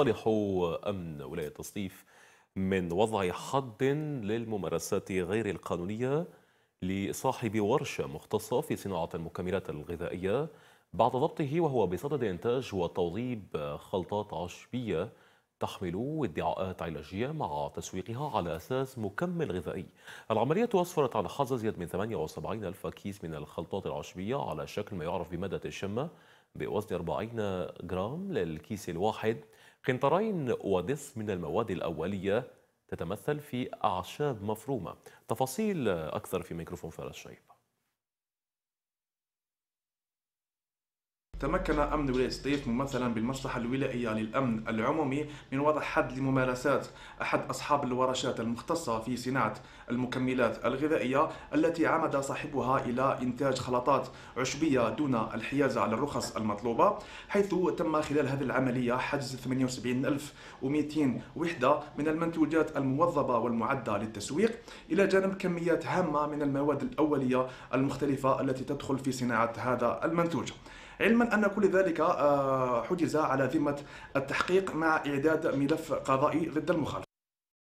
صالح أمن ولاية تصنيف من وضع حد للممارسات غير القانونية لصاحب ورشة مختصة في صناعة المكملات الغذائية بعد ضبطه وهو بصدد إنتاج وتوضيب خلطات عشبية تحمل ادعاءات علاجية مع تسويقها على أساس مكمل غذائي العملية أسفرت عن حظ زيادة من 78 ألف كيس من الخلطات العشبية على شكل ما يعرف بمادة الشمة بوزن 40 جرام للكيس الواحد قنطرين ودس من المواد الأولية تتمثل في أعشاب مفرومة تفاصيل أكثر في ميكروفون فارس شيب تمكن أمن ولاية سطيف ممثلا بالمصلحة الولائية للأمن العمومي من وضع حد لممارسات أحد أصحاب الورشات المختصة في صناعة المكملات الغذائية التي عمد صاحبها إلى إنتاج خلطات عشبية دون الحيازة على الرخص المطلوبة حيث تم خلال هذه العملية حجز 78200 وحدة من المنتوجات الموظبة والمعدة للتسويق إلى جانب كميات هامة من المواد الأولية المختلفة التي تدخل في صناعة هذا المنتوج علما أن كل ذلك آه، حجز على ذمة التحقيق مع إعداد ملف قضائي ضد المخالف